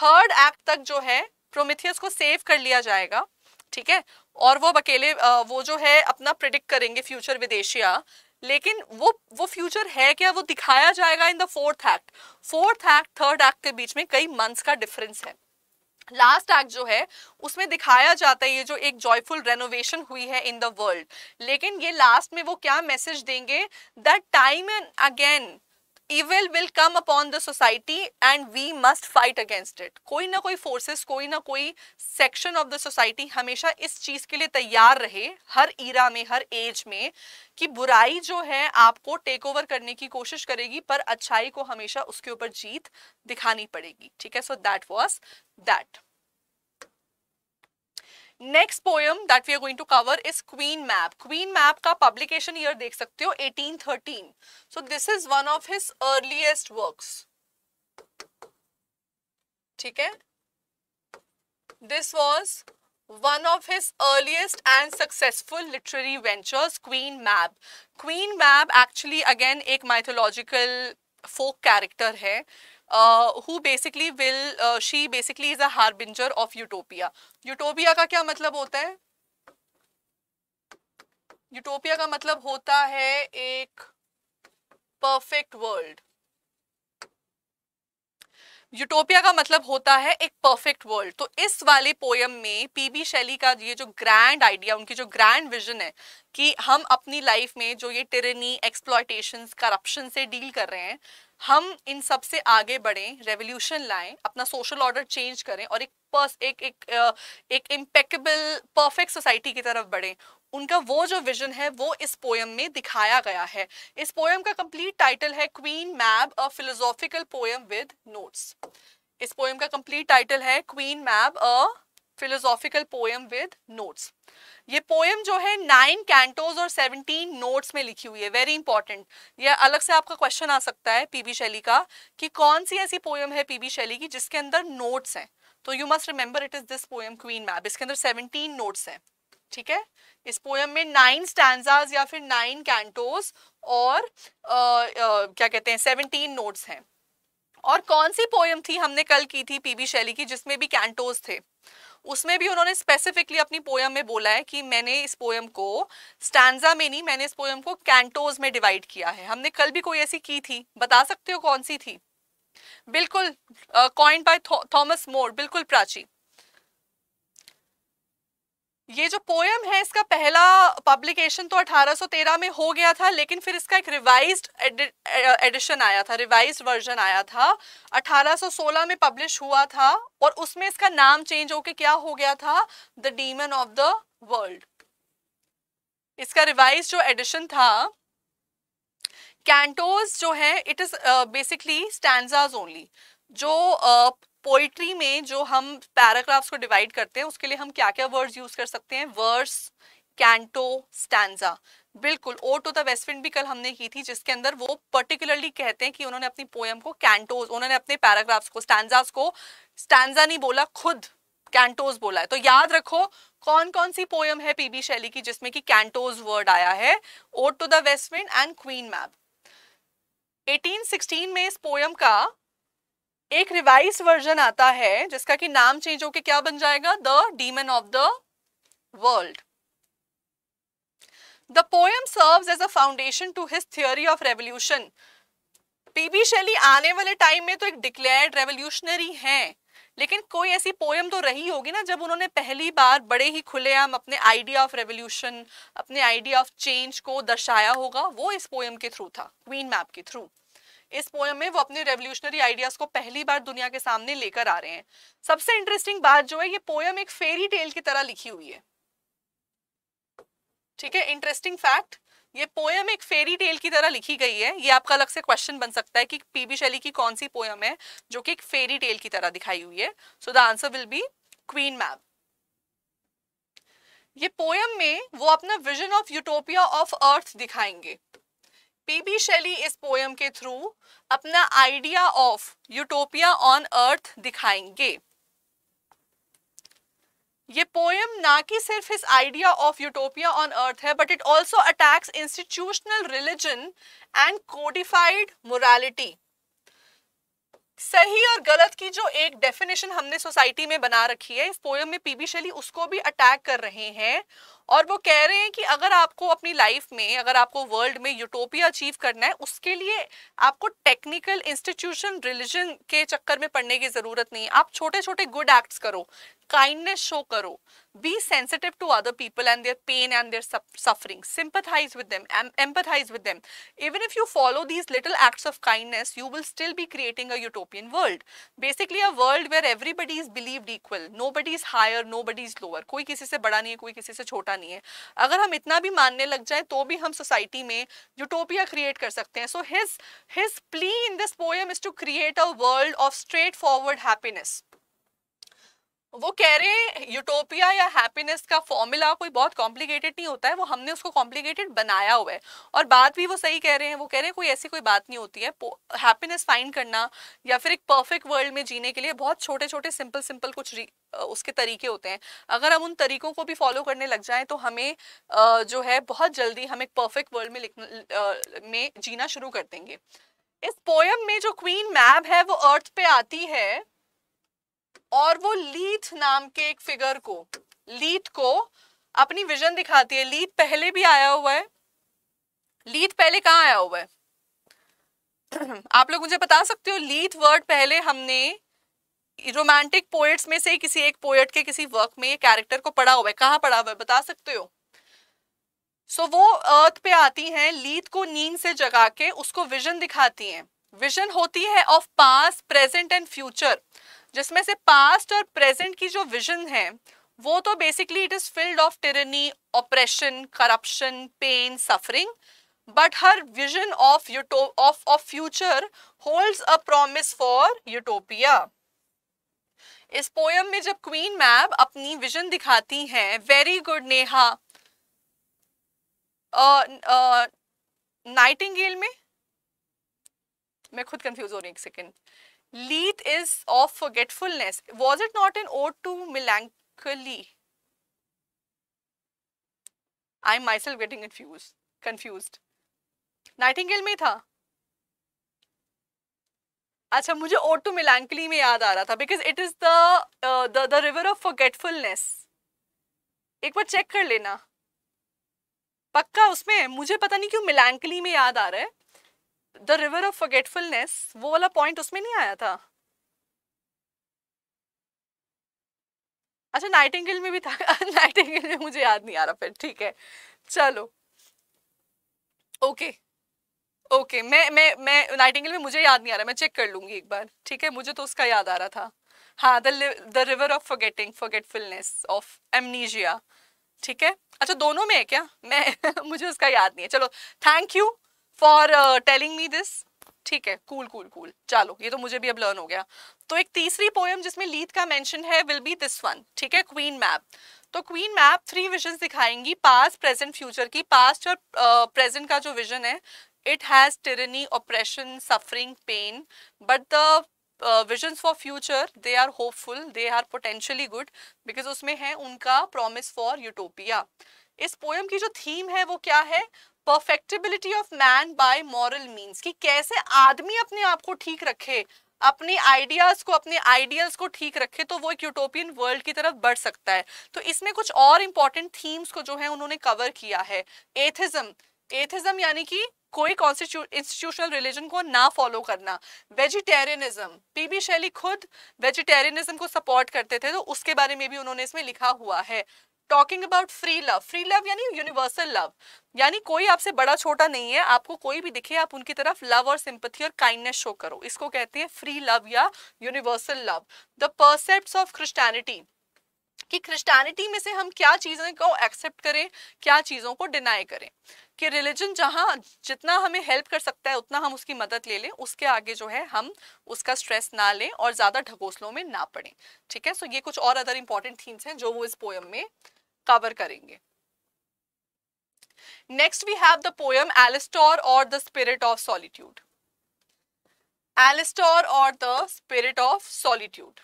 थर्ड एक्ट तक जो है प्रोमिथियस को सेव कर लिया जाएगा ठीक है और वो अकेले वो जो है अपना प्रिडिक्ट करेंगे फ्यूचर विदेशिया लेकिन वो वो फ्यूचर है क्या वो दिखाया जाएगा in the fourth act fourth act third act के बीच में कई मंथ्स का डिफरेंस है लास्ट एक्ट जो है उसमें दिखाया जाता है ये जो एक जॉयफुल रेनोवेशन हुई है इन द वर्ल्ड लेकिन ये लास्ट में वो क्या मैसेज देंगे that time and again evil will come upon the society and we must fight against it कोई ना कोई forces कोई ना कोई सेक्शन ऑफ द सोसाइटी हमेशा इस चीज के लिए तैयार रहे हर ईरा में हर एज में कि बुराई जो है आपको टेक ओवर करने की कोशिश करेगी पर अच्छाई को हमेशा उसके ऊपर जीत दिखानी पड़ेगी ठीक है so that was that next poem that we are going to cover is Queen Mab Queen Mab का पब्लिकेशन ईयर देख सकते हो 1813 so this is one of his earliest works ठीक है this was one of his earliest and successful literary ventures Queen Mab Queen Mab actually again एक mythological folk character है uh, who basically will uh, she basically is a harbinger of utopia utopia का क्या मतलब होता है utopia ka matlab hota hai एक perfect world utopia का मतलब होता है एक परफेक्ट वर्ल्ड मतलब तो इस वाले पोयम में पीबी शैली का ये जो ग्रैंड आइडिया उनकी जो ग्रैंड विजन है कि हम अपनी लाइफ में जो ये टिरनी एक्सप्लॉयटेशन करप्शन से डील कर रहे हैं हम इन सब से आगे बढ़ें रेवोल्यूशन लाएं अपना सोशल ऑर्डर चेंज करें और एक पर्स एक एक एक इम्पेकेबल परफेक्ट सोसाइटी की तरफ बढ़ें उनका वो जो विजन है वो इस पोएम में दिखाया गया है इस पोएम का कंप्लीट टाइटल है Queen Mab a philosophical poem with notes इस पोएम का कंप्लीट टाइटल है Queen Mab a philosophical poem with notes ये पोएम जो है नाइन कैंटोज और सेवनटीन नोट्स में लिखी हुई है वेरी इंपॉर्टेंट ये अलग से आपका क्वेश्चन आ सकता है पीबी शैली का कि कौन सी ऐसी पोएम है पीबी शैली की जिसके अंदर नोट्स हैं तो you must remember it is this poem Queen Mab इसके अंदर सेवनटीन नोट्स हैं ठीक है इस पोएम में नाइन स्टैंड या फिर नाइन कैंटोज और आ, आ, क्या कहते हैं सेवनटीन नोट्स हैं और कौन सी पोएम थी हमने कल की थी पीबी शैली की जिसमें भी कैंटोज थे उसमें भी उन्होंने स्पेसिफिकली अपनी पोयम में बोला है कि मैंने इस पोयम को स्टैंडा में नहीं मैंने इस पोयम को कैंटोज में डिवाइड किया है हमने कल भी कोई ऐसी की थी बता सकते हो कौन सी थी बिल्कुल कॉइन बाय थॉमस मोर बिल्कुल प्राची ये जो पोयम है इसका पहला पब्लिकेशन तो 1813 में हो गया था लेकिन फिर इसका एक रिवाइज्ड एडिशन आया था रिवाइज्ड वर्जन आया था 1816 में पब्लिश हुआ था और उसमें इसका नाम चेंज होके क्या हो गया था the demon of the world इसका रिवाइज जो एडिशन था कैंटोज जो है it is basically stand only जो uh, पोइट्री में जो हम पैराग्राफ्स को डिवाइड करते हैं उसके लिए हम क्या क्या वर्ड्स यूज कर सकते हैं वर्स कैंटो स्टैंडा बिल्कुल ओ टू द वेस्टविंड भी कल हमने की थी जिसके अंदर वो पर्टिकुलरली कहते हैं कि उन्होंने अपनी पोएम को कैंटोज उन्होंने अपने पैराग्राफ्स को स्टैंडा को स्टैंडा नहीं बोला खुद कैंटोज बोला है तो याद रखो कौन कौन सी पोयम है पीबी शैली की जिसमें कि कैंटोज वर्ड आया है ode to the west wind and Queen Mab 1816 में इस पोयम का एक रिवाइज वर्जन आता है जिसका कि नाम चेंज होके क्या बन जाएगा the demon of the world the poem serve as a foundation to his theory of revolution PB Shelley आने वाले टाइम में तो एक डिक्लेयर्ड रेवोल्यूशनरी है लेकिन कोई ऐसी पोयम तो रही होगी ना जब उन्होंने पहली बार बड़े ही खुलेआम अपने आइडिया ऑफ रेवोल्यूशन अपने आइडिया ऑफ चेंज को दर्शाया होगा वो इस पोयम के थ्रू था क्वीन मैप के थ्रू इस पोएम में वो अपने रेवोल्यूशनरी आइडियाज को पहली बार दुनिया के सामने लेकर आ रहे हैं सबसे इंटरेस्टिंग बात जो है ये पोएम एक फेरी टेल की तरह लिखी हुई है ठीक है इंटरेस्टिंग फैक्ट ये पोयम एक फेरी टेल की तरह लिखी गई है ये आपका अलग से क्वेश्चन बन सकता है कि पीबी शैली की कौन सी पोयम है जो कि एक फेरी टेल की तरह दिखाई हुई है so the answer will be Queen Mab ये पोयम में वो अपना vision of utopia of earth दिखाएंगे पीबी शैली इस पोयम के थ्रू अपना idea of utopia on earth दिखाएंगे ये पोएम ना कि सिर्फ इस idea of utopia on earth है but it also attacks institutional religion and codified morality सही और गलत की जो एक डेफिनेशन हमने सोसाइटी में बना रखी है इस पोएम में पीबी शैली उसको भी अटैक कर रहे हैं और वो कह रहे हैं कि अगर आपको अपनी लाइफ में अगर आपको वर्ल्ड में यूटोपिया अचीव करना है उसके लिए आपको टेक्निकल इंस्टीट्यूशन रिलीजन के चक्कर में पढ़ने की जरूरत नहीं आप छोटे छोटे गुड एक्ट्स करो काइंडनेस शो करो be sensitive to other people and their pain and their suffering sympathise with them empathise with them even if you follow these little acts of kindness you will still be creating a utopian world basically a world where everybody is believed equal no is higher no is lower कोई किसी से बड़ा नहीं है कोई किसी से छोटा पता नहीं है अगर हम इतना भी मानने लग जाए तो भी हम सोसाइटी में यूटोपिया क्रिएट कर सकते हैं so his his plea in this poem is to create a world of straightforward happiness वो कह रहे हैं यूटोपिया या हैप्पीनेस का फॉर्मूला कोई बहुत कॉम्प्लिकेटेड नहीं होता है वो हमने उसको कॉम्प्लिकेटेड बनाया हुआ है और बात भी वो सही कह रहे हैं वो कह रहे हैं कोई ऐसी कोई बात नहीं होती है हैप्पीनेस फाइंड करना या फिर एक परफेक्ट वर्ल्ड में जीने के लिए बहुत छोटे छोटे सिंपल सिंपल कुछ उसके तरीके होते हैं अगर हम उन तरीकों को भी फॉलो करने लग जाएँ तो हमें जो है बहुत जल्दी हम एक परफेक्ट वर्ल्ड में में जीना शुरू कर देंगे इस पोयम में जो क्वीन मैब है वो अर्थ पे आती है और वो लीथ नाम के एक फिगर को लीथ को अपनी विजन दिखाती है लीथ पहले भी आया हुआ है लीथ पहले कहाँ आया हुआ है आप लोग मुझे बता सकते हो लीथ वर्ड पहले हमने रोमांटिक पोएट्स में से किसी एक पोएट के किसी वर्क में ये कैरेक्टर को पढ़ा हुआ है कहाँ पढ़ा हुआ है बता सकते हो सो so, वो अर्थ पे आती हैं लीथ को नींद से जगा के उसको विजन दिखाती हैं विजन होती है of past present and future जिसमें से पास्ट और प्रेजेंट की जो विजन है वो तो basically it is filled of tyranny oppression corruption pain suffering but हर विजन ऑफ यूटो of of future holds a promise for utopia इस पोयम में जब क्वीन मैब अपनी विजन दिखाती हैं वेरी गुड नेहा नाइटिंगेल में मैं खुद कंफ्यूज हो रही एक second Lethe is of forgetfulness. Was it not an ode to melancholy? I am myself getting confuse confuse में था अच्छा मुझे ओड टू मिलांकली में याद आ रहा था because it is the river of forgetfulness एक बार चेक कर लेना पक्का उसमें मुझे पता नहीं क्यों मिलेंकली में याद आ रहा है द रिवर ऑफ फॉरगेटफुलनेस वो वाला पॉइंट उसमें नहीं आया था अच्छा नाइटिंगल में भी था नाइटिंगल में मुझे याद नहीं आ रहा फिर ठीक है चलो ओके ओके मैं मैं मैं नाइटिंगल में मुझे याद नहीं आ रहा मैं चेक कर लूंगी एक बार ठीक है मुझे तो उसका याद आ रहा था हाँ the the river of forgetting forgetfulness of amnesia ठीक है अच्छा दोनों में है क्या मैं मुझे उसका याद नहीं है चलो thank you for telling me this ठीक है कूल कूल कूल चलो ये तो मुझे भी अब लर्न हो गया तो एक तीसरी पोयम जिसमें लीत का मेंशन है विल बी दिस वन ठीक है क्वीन मैप तो क्वीन मैप थ्री विजन दिखाएंगी पास्ट प्रेजेंट फ्यूचर की पास्ट और प्रेजेंट uh, का जो विजन है it has tyranny oppression suffering pain but the visions for future they are hopeful they are potentially good because उसमें है उनका प्रोमिस फॉर यूटोपिया इस पोएम की जो थीम है वो क्या है perfectibility of man by moral means कि कैसे आदमी अपने आप को ठीक रखे अपने आइडियाज को अपने आइडियल्स को ठीक रखे तो वो एक यूटोपियन वर्ल्ड की तरफ बढ़ सकता है तो इसमें कुछ और इम्पॉर्टेंट थीम्स को जो है उन्होंने कवर किया है एथिज्म एथिज्म यानी कि कोई इंस्टीट्यूशनल रिलीजन को ना फॉलो करना वेजिटेरियनिज्म पीबी शैली खुद वेजिटेरियनिज्म को सपोर्ट करते थे तो उसके बारे में भी उन्होंने इसमें लिखा हुआ है talking about free love free love यानी यूनिवर्सल लव यानी कोई आपसे बड़ा छोटा नहीं है आपको कोई भी दिखे आप उनकी तरफ लव और सिंपथी और काइंडनेस शो करो इसको कहते हैं फ्री लव या universal love the precept of Christianity कि क्रिस्टानिटी में से हम क्या चीज़ों को एक्सेप्ट करें क्या चीज़ों को डिनाई करें कि रिलीजन जहां जितना हमें हेल्प कर सकता है उतना हम उसकी मदद ले लें उसके आगे जो है हम उसका स्ट्रेस ना लें और ज़्यादा ढकोसलों में ना पड़े ठीक है सो ये कुछ और अदर इंपॉर्टेंट थीम्स हैं जो वो इस पोयम में कवर करेंगे next we have the poem Alastor और the spirit of solitude Alastor और the spirit of solitude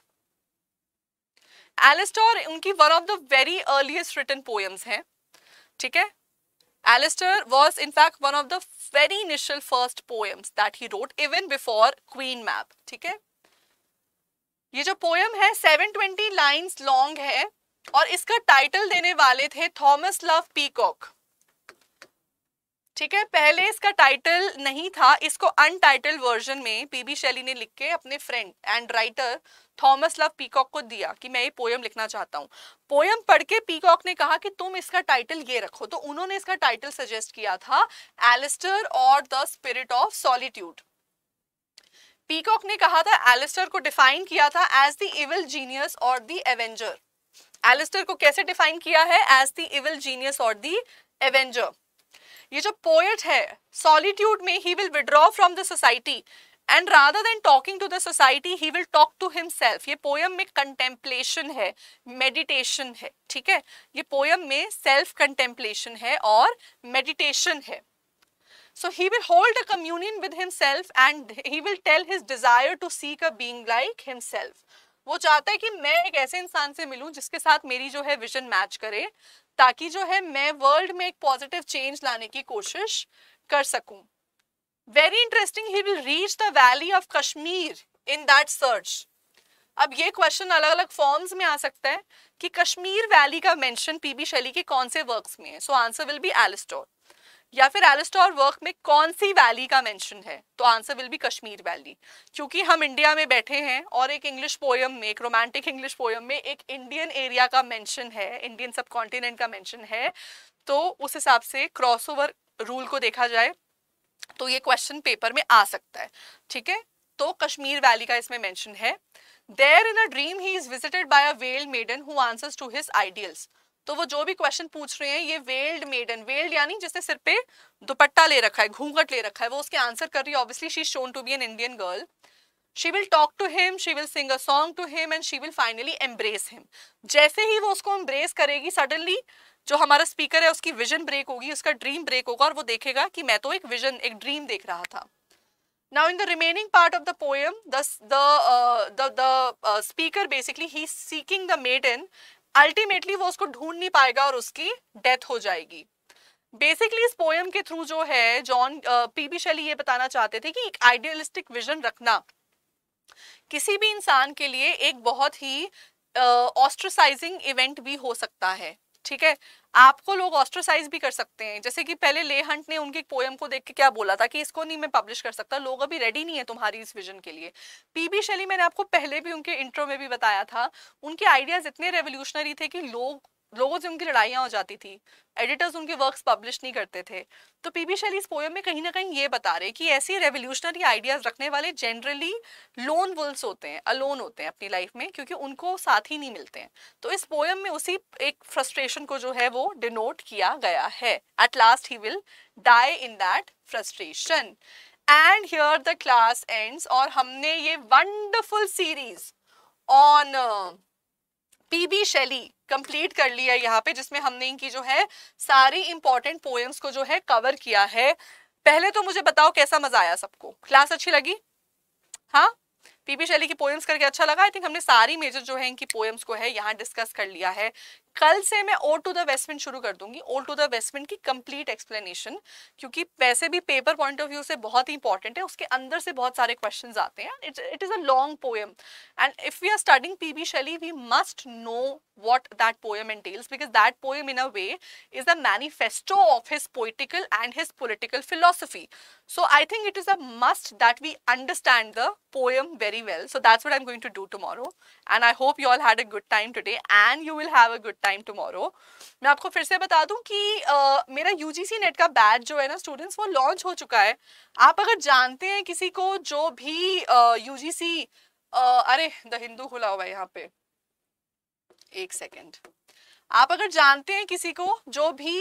Alastor उनकी one of the very earliest written poems हैं ठीक है Alastor was in fact one of the very initial first first that he wrote even before Queen Mab ठीक है ये जो poem है 720 लाइन्स लॉन्ग है और इसका टाइटल देने वाले थे थॉमस लव पीकॉक ठीक है पहले इसका टाइटल नहीं था इसको टाइटल वर्जन में पीबी शैली ने लिख के अपने friend and writer Thomas Love Peacock को दिया कि मैं ये पोयम लिखना चाहता हूँ पोयम पढ़ के पीकॉक ने कहा कि तुम इसका टाइटल ये रखो तो उन्होंने इसका टाइटल सजेस्ट किया था एलिस्टर और the spirit of solitude Peacock ने कहा था एलिस्टर को डिफाइन किया था एज द इवल जीनियस और द एवेंजर एलिस्टर को कैसे डिफाइन किया है एज द इविल जीनियस और दी एवेंजर ये जो पोएट है सॉलिट्यूड में he will withdraw from the society and rather than talking to the society he will talk to himself ये पोयम में कंटेम्पलेशन है मेडिटेशन है ठीक है ये पोयम में सेल्फ कंटेम्पलेशन है और मेडिटेशन है so he will hold a communion with himself and he will tell his desire to seek a being like himself वो चाहता है कि मैं एक ऐसे इंसान से मिलूं जिसके साथ मेरी जो है विजन मैच करे ताकि जो है मैं वर्ल्ड में एक पॉजिटिव चेंज लाने की कोशिश कर सकूं very interesting he will reach the valley of Kashmir in that search अब ये क्वेश्चन अलग अलग फॉर्म्स में आ सकता है कि कश्मीर वैली का मेंशन पीबी शैली के कौन से वर्क्स में है so answer will be Alastor या फिर एलिस्टोर वर्क में कौन सी वैली का मेंशन है तो answer will be Kashmir valley क्योंकि हम इंडिया में बैठे हैं और एक इंग्लिश पोयम में एक रोमांटिक इंग्लिश पोयम में एक इंडियन एरिया का मेंशन है इंडियन सब कॉन्टिनेंट का मेंशन है तो उस हिसाब से क्रॉसओवर रूल को देखा जाए तो ये क्वेश्चन पेपर में आ सकता है ठीक है तो कश्मीर वैली का इसमें मैंशन है there in a dream he is visited by a veiled maiden who answers to his ideals तो वो जो भी क्वेश्चन पूछ रहे हैं ये वेल्ड मेडन वेल्ड यानी जिसने सिर पे दुपट्टा ले रखा है घूंघट ले रखा है वो उसके आंसर कर रही है obviously she shown to be an Indian girl she will talk to him she will sing a song to him and she will finally embrace him जैसे ही वो उसको एम्ब्रेस करेगी सडनली जो हमारा स्पीकर है उसकी विजन ब्रेक होगी उसका ड्रीम ब्रेक होगा और वो देखेगा कि मैं तो एक विजन एक ड्रीम देख रहा था now in the remaining part of the poem the the uh, the the uh, speaker basically he's seeking the maiden ultimately वो उसको ढूंढ नहीं पाएगा और उसकी डेथ हो जाएगी बेसिकली इस पोएम के थ्रू जो है जॉन पी बी शैली ये बताना चाहते थे कि एक आइडियलिस्टिक विजन रखना किसी भी इंसान के लिए एक बहुत ही ऑस्ट्रोसाइजिंग uh, इवेंट भी हो सकता है ठीक है आपको लोग ऑस्ट्रोसाइज भी कर सकते हैं जैसे कि पहले ले हंट ने उनकी पोएम को देख के क्या बोला था कि इसको नहीं मैं पब्लिश कर सकता लोग अभी रेडी नहीं है तुम्हारी इस विजन के लिए पीबी शैली मैंने आपको पहले भी उनके इंट्रो में भी बताया था उनके आइडियाज इतने रेवोल्यूशनरी थे कि लोग लोगों से उनकी लड़ाइयाँ हो जाती थी एडिटर्स उनके वर्क्स पब्लिश नहीं करते थे तो पीबी शैली इस पोएम में कहीं ना कहीं ये बता रहे कि ऐसे रेवोल्यूशनरी आइडियाज़ रखने वाले जनरली लोन वुल्स होते हैं अलोन होते हैं अपनी लाइफ में क्योंकि उनको साथ ही नहीं मिलते हैं तो इस पोएम में उसी एक फ्रस्ट्रेशन को जो है वो डिनोट किया गया है at last he will die in that frustration and here the class ends और हमने ये wonderful series on PB Shelley complete कर लिया यहाँ पे जिसमें हमने इनकी जो है सारी इंपॉर्टेंट पोएम्स को जो है कवर किया है पहले तो मुझे बताओ कैसा मजा आया सबको क्लास अच्छी लगी हाँ पीपी शैली की पोएम्स करके अच्छा लगा आई थिंक हमने सारी मेजर जो है इनकी पोएम्स को है यहाँ डिस्कस कर लिया है कल से मैं ओल टू द वेस्टमेंट शुरू कर दूंगी ओल टू द वेस्टमेंट की कंप्लीट एक्सप्लेनेशन क्योंकि वैसे भी पेपर पॉइंट ऑफ व्यू से बहुत ही इंपॉर्टेंट है उसके अंदर से बहुत सारे क्वेश्चन आते हैं it is a long poem and if we are starting P B Shelley we must know what that poem entails because that poem in a way is a manifesto of his poetical and his political philosophy. So I think it is a must that we understand the poem very well. So that's what I'm going to do tomorrow and I hope you all had a good time today and you will have a good time tomorrow. main aapko fir se bata dun ki mera UGC net ka batch jo hai na students wo launch ho chuka hai aap agar jante hain kisi ko jo bhi UGC अरे the Hindu खुला हुआ है यहाँ पे एक second आप अगर जानते हैं किसी को जो भी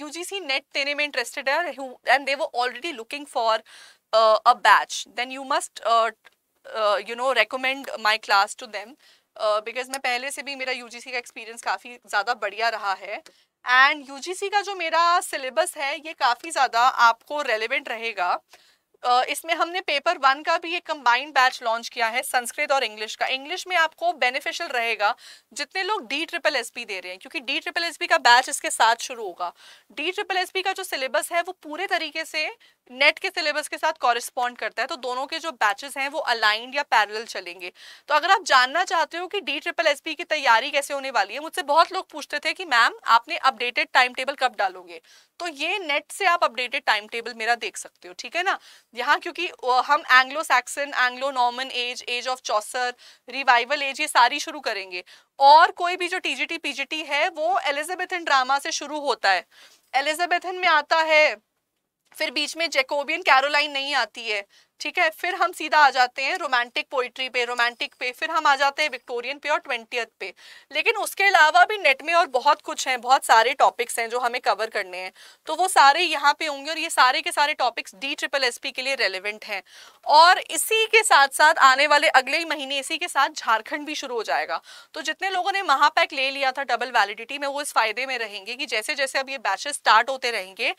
यूजीसी नेट देने में इंटरेस्टेड है एंड दे वो already looking for a batch then you must you know recommend my class to them because मैं पहले से भी मेरा यूजीसी का एक्सपीरियंस काफ़ी ज़्यादा बढ़िया रहा है एंड यूजीसी का जो मेरा सिलेबस है ये काफ़ी ज़्यादा आपको रेलिवेंट रहेगा uh, इसमें हमने पेपर वन का भी एक कंबाइंड बैच लॉन्च किया है संस्कृत और इंग्लिश का इंग्लिश में आपको बेनिफिशियल रहेगा जितने लोग डी ट्रिपल एस दे रहे हैं क्योंकि डी ट्रिपल एस का बैच इसके साथ शुरू होगा डी ट्रिपल एस का जो सिलेबस है वो पूरे तरीके से नेट के सिलेबस के साथ कॉरिस्पॉन्ड करता है तो दोनों के जो बैचेस हैं वो अलाइंड या पैरल चलेंगे तो अगर आप जानना चाहते हो कि डी ट्रिपल एस की तैयारी कैसे होने वाली है मुझसे बहुत लोग पूछते थे कि मैम आपने अपडेटेड टाइम टेबल कब डालोगे तो ये नेट से आप अपडेटेड टाइम टेबल मेरा देख सकते हो ठीक है ना यहाँ क्योंकि हम Anglo Saxon Anglo Norman age age of Chaucer revival age ये सारी शुरू करेंगे और कोई भी जो टीजीटी पीजीटी है वो एलिजाबेथन ड्रामा से शुरू होता है एलिजाबेथन में आता है फिर बीच में जेकोबियन कैरोलाइन नहीं आती है ठीक है फिर हम सीधा आ जाते हैं रोमांटिक पोइट्री पे रोमांटिक पे फिर हम आ जाते हैं विक्टोरियन पे और ट्वेंटियथ पे लेकिन उसके अलावा भी नेट में और बहुत कुछ हैं बहुत सारे टॉपिक्स हैं जो हमें कवर करने हैं तो वो सारे यहाँ पे होंगे और ये सारे के सारे टॉपिक्स डी ट्रिपल एस के लिए रेलिवेंट हैं और इसी के साथ साथ आने वाले अगले ही महीने इसी के साथ झारखंड भी शुरू हो जाएगा तो जितने लोगों ने महापैक ले लिया था डबल वैलिडिटी में वो इस फायदे में रहेंगे कि जैसे जैसे अब ये बैचेस स्टार्ट होते रहेंगे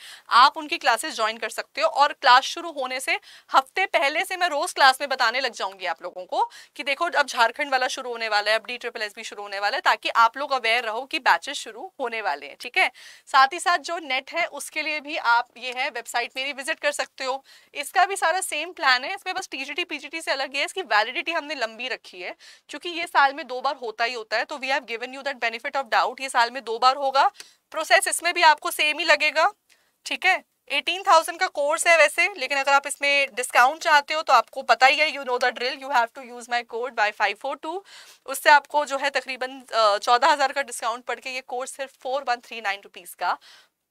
आप उनकी क्लासेस ज्वाइन कर सकते हो और क्लास शुरू होने से हफ्ते पहले से मैं रोज क्लास में बताने लग जाऊंगी आप लोगों को कि देखो अब झारखंड वाला शुरू होने वाला है अब डी ट्रिपल एस भी शुरू होने वाला है ताकि आप लोग अवेयर रहो कि बैचेस शुरू होने वाले हैं ठीक है साथ ही साथ जो नेट है उसके लिए भी आप ये है वेबसाइट मेरी विजिट कर सकते हो इसका भी सारा सेम प्लान है इसमें बस टीजीटी पीजीटी से अलग है इसकी वैलिडिटी हमने लंबी रखी है क्योंकि ये साल में दो बार होता ही होता है तो we have given you that benefit of doubt ये साल में दो बार होगा प्रोसेस इसमें भी आपको सेम ही लगेगा ठीक है एटीन थाउजेंड का कोर्स है वैसे लेकिन अगर आप इसमें डिस्काउंट चाहते हो तो आपको पता ही है you know the drill you have to use my code by five four two उससे आपको जो है तकरीबन चौदह हज़ार का डिस्काउंट पड़ के ये कोर्स सिर्फ four one three nine rupees का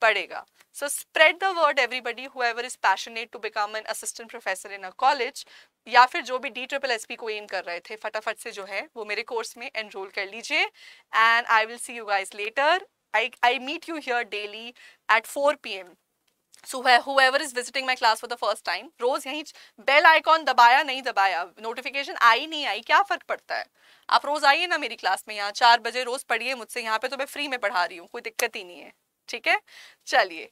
पड़ेगा so spread the word everybody ever is passionate to become an assistant professor in a college या फिर जो भी डी ट्रिपल एस को एम कर रहे थे फटाफट से जो है वो मेरे कोर्स में एनरोल कर लीजिए and I will see you guys later I I meet you here daily at four P M so whoever is visiting my class for the first time रोज़ यहीं बेल आइकॉन दबाया नहीं दबाया notification आई नहीं आई क्या फ़र्क पड़ता है आप रोज़ आइए ना मेरी क्लास में यहाँ चार बजे रोज़ पढ़िए मुझसे यहाँ पे तो मैं फ्री में पढ़ा रही हूँ कोई दिक्कत ही नहीं है ठीक है चलिए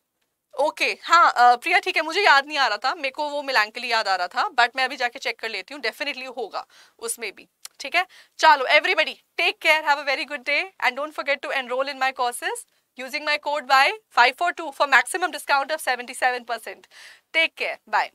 ओके okay, हाँ प्रिया ठीक है मुझे याद नहीं आ रहा था मेरे को वो मिलांकली याद आ रहा था बट मैं अभी जाके चेक कर लेती हूँ डेफिनेटली होगा उसमें भी ठीक है चलो everybody take care have a very good day and don't forget to enrol in my courses using my code by 542 for maximum discount of 77%. Take care. Bye.